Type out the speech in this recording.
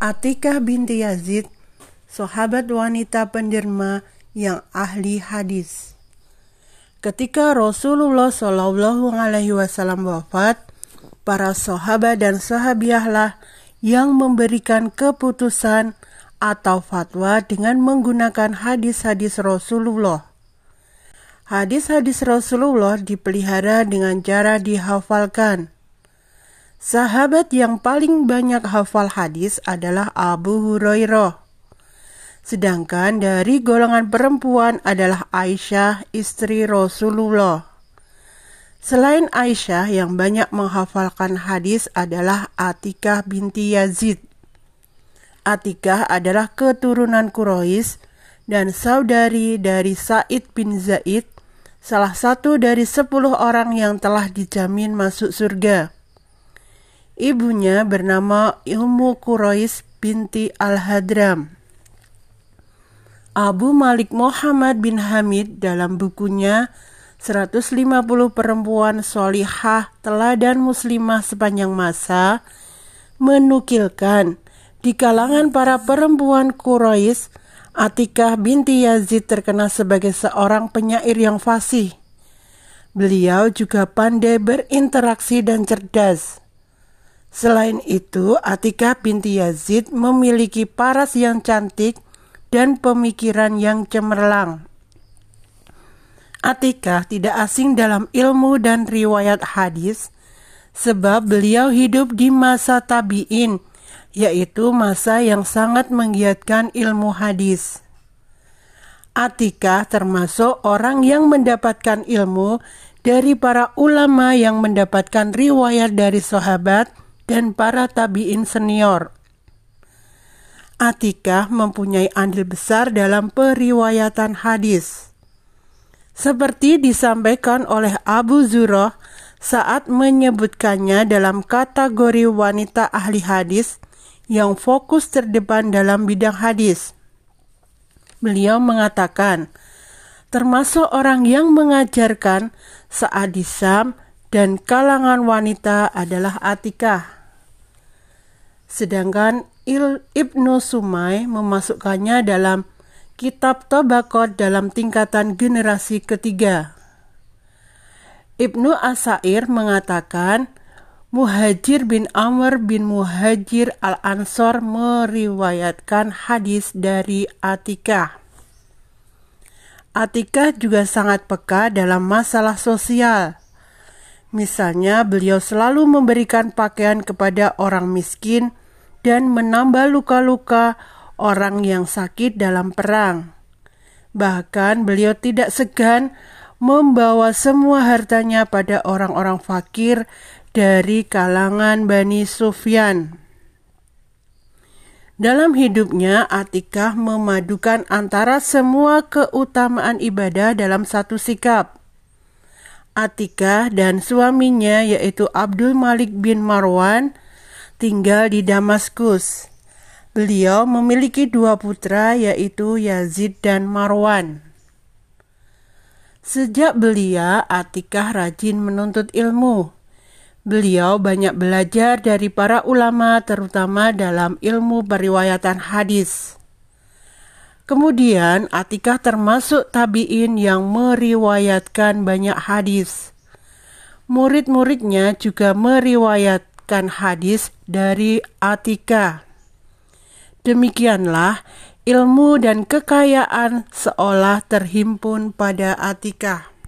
Atikah binti Yazid, sahabat wanita penderma yang ahli hadis. Ketika Rasulullah Shallallahu Alaihi Wasallam wafat, para sahabat dan sahabiahlah yang memberikan keputusan atau fatwa dengan menggunakan hadis-hadis Rasulullah. Hadis-hadis Rasulullah dipelihara dengan cara dihafalkan Sahabat yang paling banyak hafal hadis adalah Abu Hurairah. Sedangkan dari golongan perempuan adalah Aisyah, istri Rasulullah. Selain Aisyah yang banyak menghafalkan hadis adalah Atikah binti Yazid. Atikah adalah keturunan Quraisy dan saudari dari Said bin Zaid, salah satu dari sepuluh orang yang telah dijamin masuk surga. Ibunya bernama Ilmu Kurois binti Al-Hadram. Abu Malik Muhammad bin Hamid dalam bukunya 150 perempuan solihah teladan muslimah sepanjang masa menukilkan di kalangan para perempuan Quraisy Atikah binti Yazid terkenal sebagai seorang penyair yang fasih. Beliau juga pandai berinteraksi dan cerdas. Selain itu, Atika binti Yazid memiliki paras yang cantik dan pemikiran yang cemerlang. Atika tidak asing dalam ilmu dan riwayat hadis sebab beliau hidup di masa tabi'in, yaitu masa yang sangat menggiatkan ilmu hadis. Atika termasuk orang yang mendapatkan ilmu dari para ulama yang mendapatkan riwayat dari sahabat, dan para tabiin senior. Atikah mempunyai andil besar dalam periwayatan hadis. Seperti disampaikan oleh Abu Zurah saat menyebutkannya dalam kategori wanita ahli hadis yang fokus terdepan dalam bidang hadis. Beliau mengatakan, termasuk orang yang mengajarkan saat di dan kalangan wanita adalah Atikah. Sedangkan Il Ibnu Sumai memasukkannya dalam Kitab Tobakot dalam tingkatan generasi ketiga. Ibnu Asair mengatakan, Muhajir bin Amr bin Muhajir al-Ansor meriwayatkan hadis dari Atikah. Atikah juga sangat peka dalam masalah sosial. Misalnya, beliau selalu memberikan pakaian kepada orang miskin dan menambah luka-luka orang yang sakit dalam perang. Bahkan beliau tidak segan membawa semua hartanya pada orang-orang fakir dari kalangan Bani Sufyan. Dalam hidupnya, Atikah memadukan antara semua keutamaan ibadah dalam satu sikap. Atikah dan suaminya yaitu Abdul Malik bin Marwan – tinggal di Damaskus. Beliau memiliki dua putra yaitu Yazid dan Marwan. Sejak belia, Atikah rajin menuntut ilmu. Beliau banyak belajar dari para ulama terutama dalam ilmu periwayatan hadis. Kemudian Atikah termasuk tabiin yang meriwayatkan banyak hadis murid-muridnya juga meriwayat meriwayatkan hadis dari Atika. Demikianlah ilmu dan kekayaan seolah terhimpun pada Atika.